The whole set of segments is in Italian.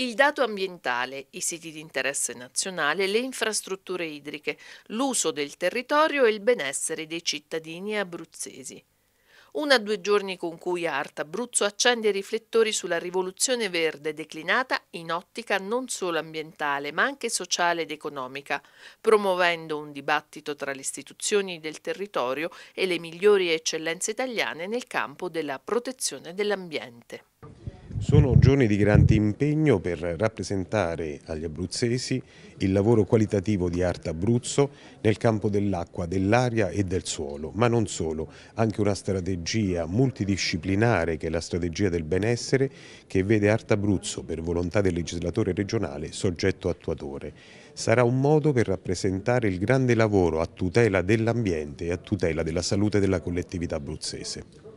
Il dato ambientale, i siti di interesse nazionale, le infrastrutture idriche, l'uso del territorio e il benessere dei cittadini abruzzesi. Una o due giorni con cui Art Abruzzo accende i riflettori sulla rivoluzione verde declinata in ottica non solo ambientale ma anche sociale ed economica, promuovendo un dibattito tra le istituzioni del territorio e le migliori eccellenze italiane nel campo della protezione dell'ambiente. Sono giorni di grande impegno per rappresentare agli abruzzesi il lavoro qualitativo di Arte Abruzzo nel campo dell'acqua, dell'aria e del suolo, ma non solo, anche una strategia multidisciplinare che è la strategia del benessere che vede Arte Abruzzo per volontà del legislatore regionale soggetto attuatore. Sarà un modo per rappresentare il grande lavoro a tutela dell'ambiente e a tutela della salute della collettività abruzzese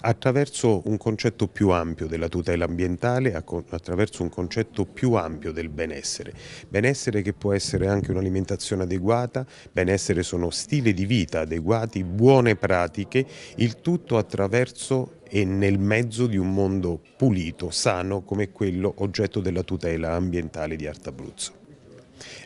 attraverso un concetto più ampio della tutela ambientale, attraverso un concetto più ampio del benessere. Benessere che può essere anche un'alimentazione adeguata, benessere sono stili di vita adeguati, buone pratiche, il tutto attraverso e nel mezzo di un mondo pulito, sano come quello oggetto della tutela ambientale di Artabruzzo.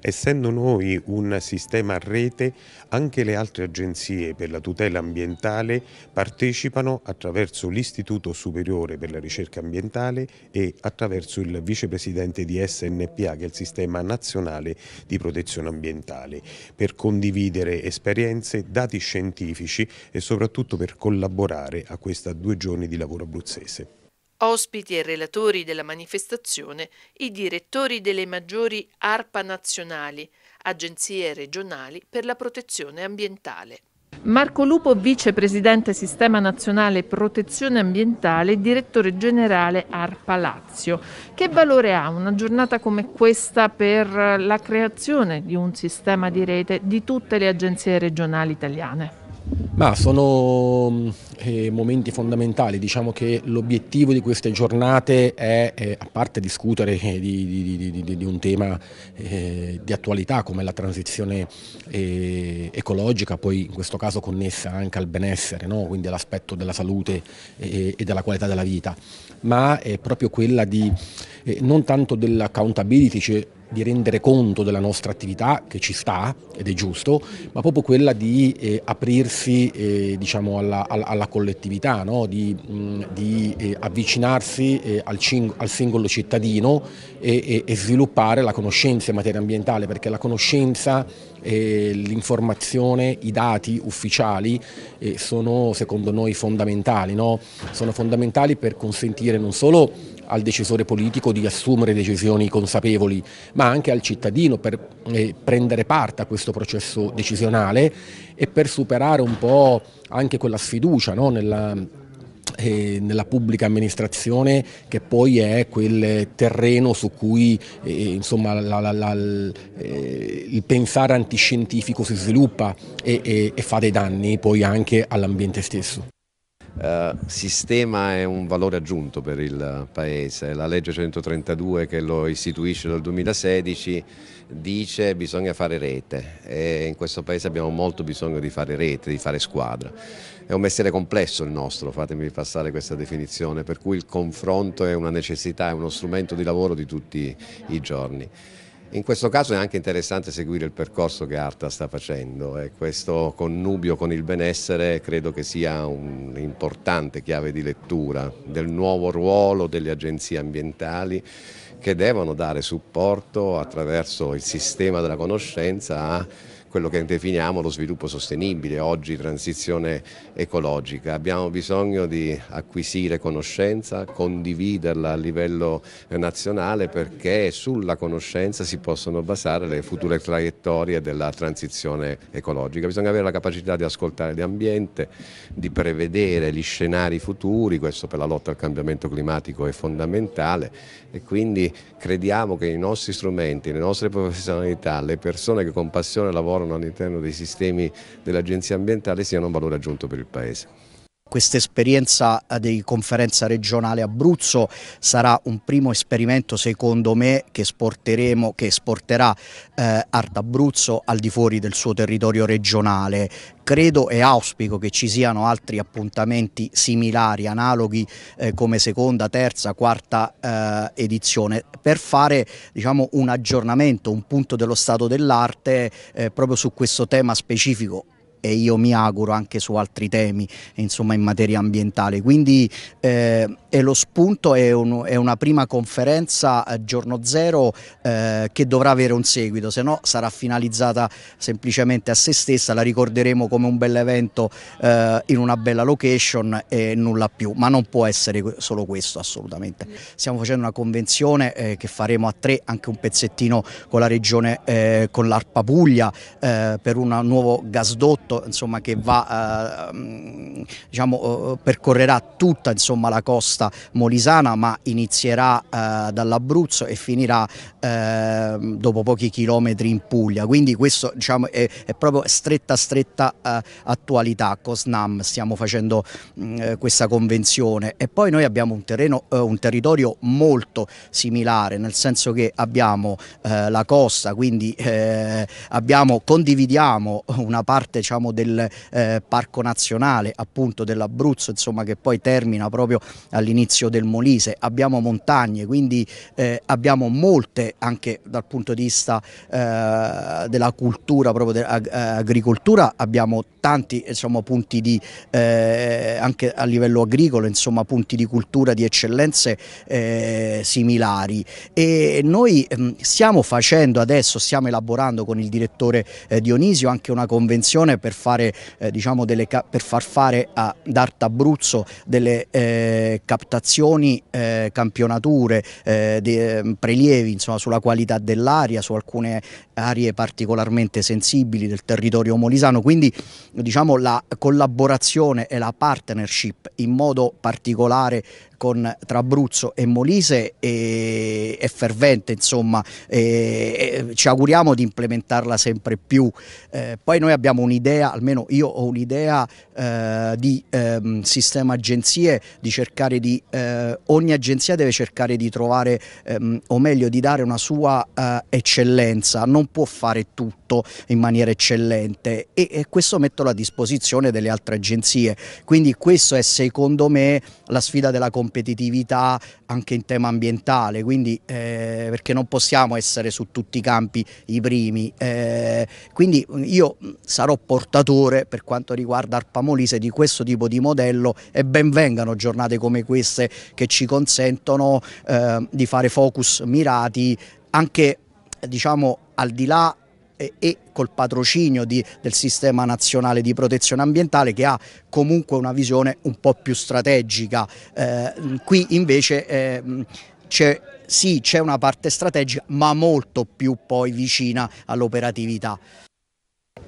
Essendo noi un sistema a rete, anche le altre agenzie per la tutela ambientale partecipano attraverso l'Istituto Superiore per la Ricerca Ambientale e attraverso il vicepresidente di SNPA, che è il Sistema Nazionale di Protezione Ambientale, per condividere esperienze, dati scientifici e soprattutto per collaborare a questi due giorni di lavoro abruzzese. Ospiti e relatori della manifestazione i direttori delle maggiori ARPA nazionali, agenzie regionali per la protezione ambientale. Marco Lupo, vicepresidente Sistema Nazionale Protezione Ambientale e direttore generale ARPA Lazio. Che valore ha una giornata come questa per la creazione di un sistema di rete di tutte le agenzie regionali italiane? Ma sono mm, eh, momenti fondamentali, diciamo che l'obiettivo di queste giornate è, eh, a parte discutere eh, di, di, di, di, un tema eh, di attualità come la transizione eh, ecologica, poi in questo caso connessa anche al benessere, no? quindi all'aspetto della salute eh, e della qualità della vita, ma è proprio quella di non tanto dell'accountability, cioè di rendere conto della nostra attività, che ci sta ed è giusto, ma proprio quella di eh, aprirsi eh, diciamo alla, alla, collettività, no? di, mh, di eh, avvicinarsi eh, al, al, singolo cittadino e, e, e sviluppare la conoscenza in materia ambientale, perché la conoscenza eh, l'informazione, i dati ufficiali eh, sono secondo noi fondamentali, no? sono fondamentali per consentire non solo al decisore politico di assumere decisioni consapevoli, ma anche al cittadino per eh, prendere parte a questo processo decisionale e per superare un po' anche quella sfiducia no? nella e nella pubblica amministrazione che poi è quel terreno su cui eh, eh insomma, la, la, la, eh, il pensare antiscientifico si sviluppa e, e, e fa dei danni poi anche all'ambiente stesso eh, sistema è un valore aggiunto per il Paese. La legge 132 che lo istituisce dal 2016 dice che bisogna fare rete e in questo Paese abbiamo molto bisogno di fare rete, di fare squadra. È un mestiere complesso il nostro, fatemi passare questa definizione, per cui il confronto è una necessità, è uno strumento di lavoro di tutti i giorni. In questo caso è anche interessante seguire il percorso che Arta sta facendo e eh. questo connubio con il benessere credo che sia un'importante chiave di lettura del nuovo ruolo delle agenzie ambientali che devono dare supporto attraverso il sistema della conoscenza a quello che definiamo lo sviluppo sostenibile, oggi transizione ecologica. Abbiamo bisogno di acquisire conoscenza, condividerla a livello nazionale perché sulla conoscenza si possono basare le future traiettorie della transizione ecologica. Bisogna avere la capacità di ascoltare l'ambiente, di prevedere gli scenari futuri, questo per la lotta al cambiamento climatico è fondamentale e quindi crediamo che i nostri strumenti, le nostre professionalità, le persone che con passione lavorano lavorano all'interno dei sistemi dell'agenzia ambientale siano un valore aggiunto per il Paese questa esperienza eh, di conferenza regionale Abruzzo sarà un primo esperimento secondo me che, che esporterà eh, Art Abruzzo al di fuori del suo territorio regionale credo e auspico che ci siano altri appuntamenti similari, analoghi eh, come seconda, terza, quarta eh, edizione per fare diciamo, un aggiornamento, un punto dello stato dell'arte eh, proprio su questo tema specifico e io mi auguro anche su altri temi insomma, in materia ambientale. Quindi eh, è lo spunto è, un, è, una prima conferenza a giorno zero eh, che dovrà avere un seguito, se no sarà finalizzata semplicemente a se stessa, la ricorderemo come un bel evento eh, in una bella location e nulla più, ma non può essere solo questo assolutamente. Stiamo facendo una convenzione eh, che faremo a tre, anche un pezzettino con la regione, eh, con l'Arpa Puglia eh, per un nuovo gasdotto tratto insomma, che va, eh, mm, diciamo, eh, percorrerà tutta insomma, la costa molisana ma inizierà eh, dall'Abruzzo e finirà eh, dopo pochi chilometri in Puglia, quindi questo diciamo, è, è, proprio stretta stretta eh, attualità, Cosnam stiamo facendo mh, mm, eh, questa convenzione e poi noi abbiamo un, terreno, un territorio molto similare, nel senso che abbiamo la costa, quindi abbiamo, condividiamo una parte diciamo, parlavamo diciamo, del eh, Parco Nazionale appunto dell'Abruzzo insomma che poi termina proprio all'inizio del Molise, abbiamo montagne quindi eh, abbiamo molte anche dal punto di vista eh, della cultura proprio dell'agricoltura eh, abbiamo tanti insomma, punti di eh, anche a livello agricolo insomma punti di cultura di eccellenze eh, similari e noi mh, mm, stiamo facendo adesso stiamo elaborando con il direttore Dionisio anche una convenzione per per, fare, eh, diciamo delle, per far fare a Dart Abruzzo delle eh, captazioni, eh, campionature, eh, de, eh, prelievi insomma, sulla qualità dell'aria, su alcune aree particolarmente sensibili del territorio molisano, quindi diciamo, la collaborazione e la partnership in modo particolare con, tra Abruzzo e Molise è, è fervente, insomma, e, e ci auguriamo di implementarla sempre più. Eh, poi noi abbiamo un'idea, almeno io ho un'idea eh, di ehm, sistema agenzie, di cercare di, eh, ogni agenzia deve cercare di trovare, ehm, o meglio di dare una sua eh, eccellenza, non non può fare tutto in maniera eccellente e, e questo metto a disposizione delle altre agenzie. Quindi questo è secondo me la sfida della competitività anche in tema ambientale, quindi, eh, perché non possiamo essere su tutti i campi i primi. Eh, quindi io sarò portatore per quanto riguarda Arpa Molise di questo tipo di modello e ben vengano giornate come queste che ci consentono eh, di fare focus mirati anche diciamo al di là e, col patrocinio di, del sistema nazionale di protezione ambientale che ha comunque una visione un po' più strategica. Eh, qui invece eh, c'è sì, c'è una parte strategica, ma molto più poi vicina all'operatività.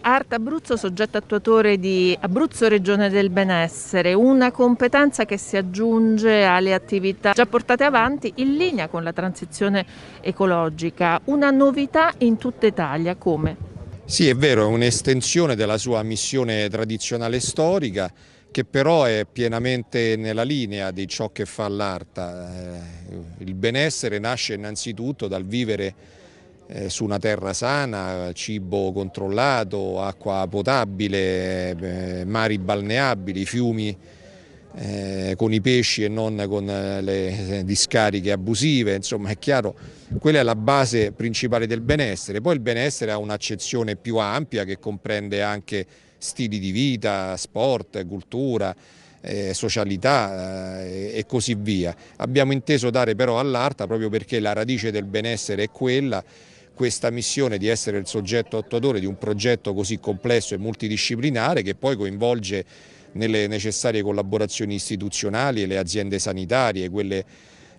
Art Abruzzo, soggetto attuatore di Abruzzo Regione del Benessere, una competenza che si aggiunge alle attività già portate avanti in linea con la transizione ecologica, una novità in tutta Italia, come? Sì, è vero, è un'estensione della sua missione tradizionale storica che però è pienamente nella linea di ciò che fa l'Arta. Eh, il benessere nasce innanzitutto dal vivere eh, su una terra sana, cibo controllato, acqua potabile, eh, mari balneabili, fiumi eh, con i pesci e non con le discariche abusive, insomma è chiaro, quella è la base principale del benessere. Poi il benessere ha un'accezione più ampia che comprende anche stili di vita, sport, cultura, socialità e così via. Abbiamo inteso dare però all'arta proprio perché la radice del benessere è quella questa missione di essere il soggetto attuatore di un progetto così complesso e multidisciplinare che poi coinvolge nelle necessarie collaborazioni istituzionali le aziende sanitarie, quelle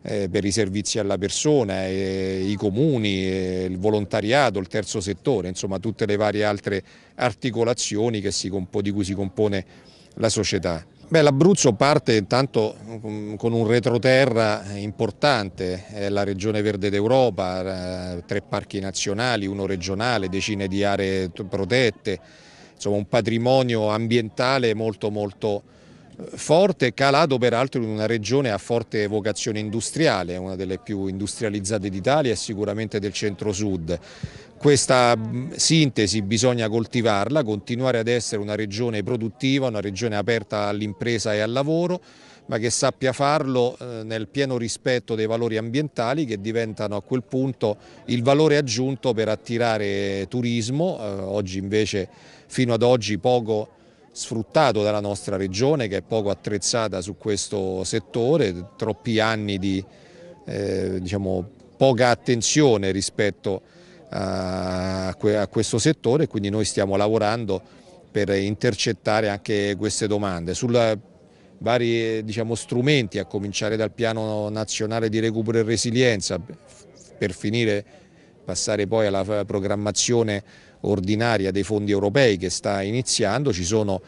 eh, per i servizi alla persona, eh, i comuni, eh, il volontariato, il terzo settore, insomma tutte le varie altre articolazioni di cui si compone la società l'Abruzzo parte intanto mm, con un retroterra importante, è la regione verde d'Europa, eh, tre parchi nazionali, uno regionale, decine di aree protette, insomma un patrimonio ambientale molto molto eh, forte, calato peraltro in una regione a forte vocazione industriale, una delle più industrializzate d'Italia e sicuramente del centro-sud. Questa mm, sintesi bisogna coltivarla, continuare ad essere una regione produttiva, una regione aperta all'impresa e al lavoro, ma che sappia farlo eh, nel pieno rispetto dei valori ambientali che diventano a quel punto il valore aggiunto per attirare turismo, eh, oggi invece fino ad oggi poco sfruttato dalla nostra regione che è poco attrezzata su questo settore, troppi anni di eh, diciamo, poca attenzione rispetto a a, questo settore, quindi noi stiamo lavorando per intercettare anche queste domande. Sulla, vari diciamo, strumenti, a cominciare dal piano nazionale di recupero e resilienza, per finire passare poi alla programmazione ordinaria dei fondi europei che sta iniziando, ci sono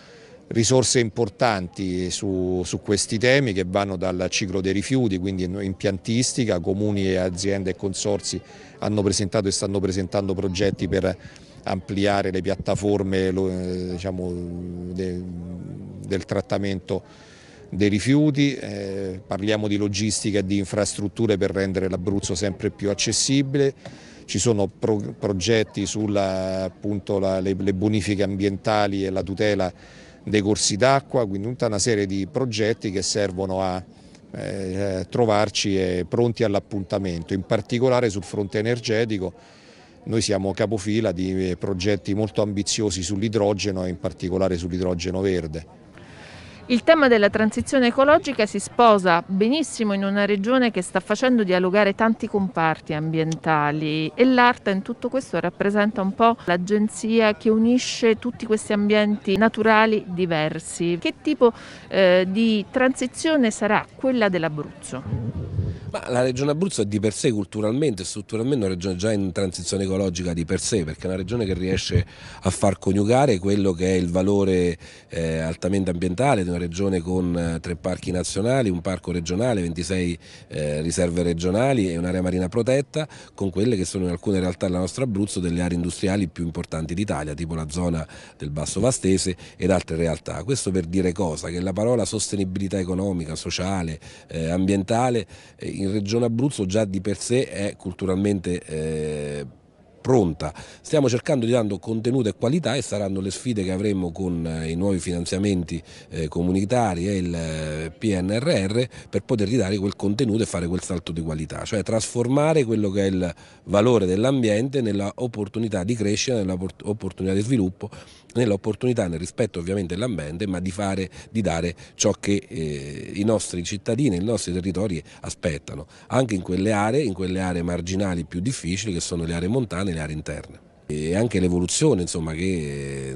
risorse importanti su, su, questi temi che vanno dal ciclo dei rifiuti, quindi impiantistica, piantistica, comuni, aziende e consorsi hanno presentato e stanno presentando progetti per ampliare le piattaforme eh, diciamo, de, del trattamento dei rifiuti, eh, parliamo di logistica e di infrastrutture per rendere l'Abruzzo sempre più accessibile, ci sono pro, progetti sulle bonifiche ambientali e la tutela dei corsi d'acqua, quindi tutta una serie di progetti che servono a eh, trovarci eh, pronti all'appuntamento, in particolare sul fronte energetico. Noi siamo capofila di eh, progetti molto ambiziosi sull'idrogeno e in particolare sull'idrogeno verde. Il tema della transizione ecologica si sposa benissimo in una regione che sta facendo dialogare tanti comparti ambientali e l'ARTA in tutto questo rappresenta un po' l'agenzia che unisce tutti questi ambienti naturali diversi. Che tipo eh, di transizione sarà quella dell'Abruzzo? Ma la regione Abruzzo è di per sé culturalmente e strutturalmente una regione già in transizione ecologica di per sé, perché è una regione che riesce a far coniugare quello che è il valore eh, altamente ambientale di una regione con eh, tre parchi nazionali, un parco regionale, 26 eh, riserve regionali e un'area marina protetta, con quelle che sono in alcune realtà della nostra Abruzzo delle aree industriali più importanti d'Italia, tipo la zona del Basso Vastese ed altre realtà. Questo per dire cosa? Che la parola sostenibilità economica, sociale, eh, ambientale, eh, in Regione Abruzzo già di per sé è culturalmente eh, pronta. Stiamo cercando di dare contenuto e qualità e saranno le sfide che avremo con eh, i nuovi finanziamenti eh, comunitari e il eh, PNRR per poter ridare quel contenuto e fare quel salto di qualità, cioè trasformare quello che è il valore dell'ambiente nell'opportunità di crescita, nell'opportunità di sviluppo nell'opportunità, nel rispetto ovviamente dell'ambiente, ma di, fare, di, dare ciò che eh, i nostri cittadini, i nostri territori aspettano, anche in quelle aree, in quelle aree marginali più difficili che sono le aree montane e le aree interne e anche l'evoluzione insomma, che eh,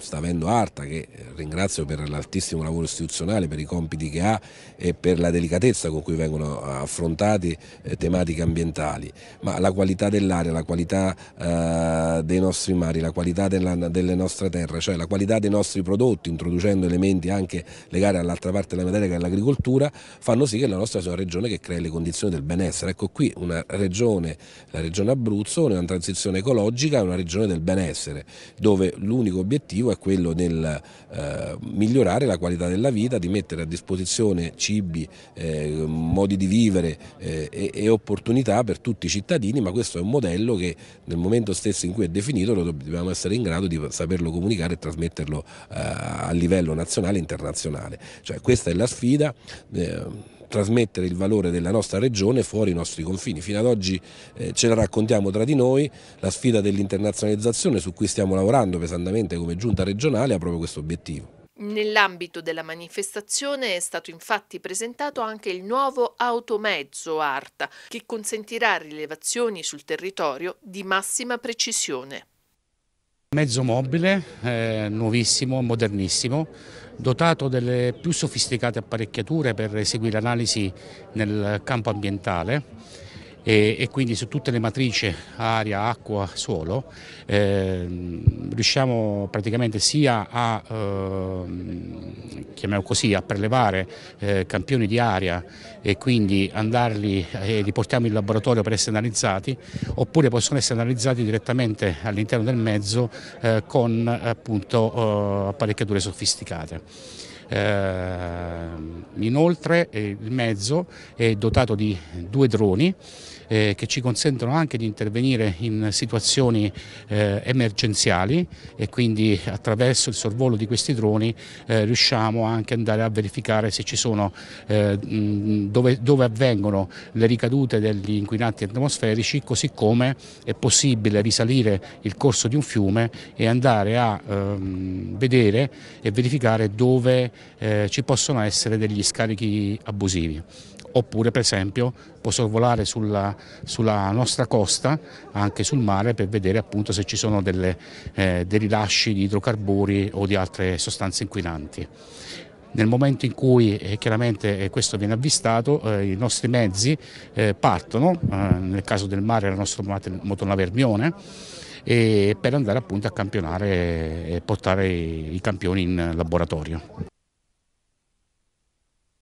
sta avendo Arta che eh, ringrazio per l'altissimo lavoro istituzionale, per i compiti che ha e per la delicatezza con cui vengono eh, affrontate eh, tematiche ambientali, ma la qualità dell'aria, la qualità dei nostri mari, la qualità della, delle nostre terre, cioè la qualità dei nostri prodotti, introducendo elementi anche legati all'altra parte della materia che è l'agricoltura, fanno sì che la nostra sia una regione che crea le condizioni del benessere. Ecco qui una regione, la regione Abruzzo, una transizione ecologica, una regione del benessere, dove l'unico obiettivo è quello nel eh, migliorare la qualità della vita, di mettere a disposizione cibi, eh, modi di vivere eh, e, e, opportunità per tutti i cittadini, ma questo è un modello che nel momento stesso in cui è definito dobbiamo essere in grado di saperlo comunicare e trasmetterlo eh, a livello nazionale e internazionale. Cioè, questa è la sfida. Eh, trasmettere il valore della nostra regione fuori i nostri confini. Fino ad oggi eh, ce la raccontiamo tra di noi, la sfida dell'internazionalizzazione su cui stiamo lavorando pesantemente come giunta regionale ha proprio questo obiettivo. Nell'ambito della manifestazione è stato infatti presentato anche il nuovo automezzo ARTA che consentirà rilevazioni sul territorio di massima precisione. Mezzo mobile, eh, nuovissimo, modernissimo, dotato delle più sofisticate apparecchiature per eseguire analisi nel campo ambientale e, e quindi su tutte le matrici aria, acqua, suolo eh, riusciamo praticamente sia a, eh, così, a prelevare eh, campioni di aria e quindi andarli e eh, li portiamo in laboratorio per essere analizzati oppure possono essere analizzati direttamente all'interno del mezzo eh, con appunto eh, apparecchiature sofisticate. Ehm, inoltre eh, il mezzo è dotato di due droni eh, che ci consentono anche di intervenire in situazioni eh, emergenziali e quindi attraverso il sorvolo di questi droni eh, riusciamo anche ad andare a verificare se ci sono eh, dove, dove, avvengono le ricadute degli inquinanti atmosferici così come è possibile risalire il corso di un fiume e andare a ehm, vedere e verificare dove eh, ci possono essere degli scarichi abusivi oppure per esempio può sorvolare sulla, sulla, nostra costa, anche sul mare, per vedere appunto se ci sono delle, eh, dei rilasci di idrocarburi o di altre sostanze inquinanti. Nel momento in cui eh, chiaramente eh, questo viene avvistato, eh, i nostri mezzi eh, partono, eh, nel caso del mare era il nostro motonave Ermione, per andare appunto a campionare e portare i campioni in laboratorio.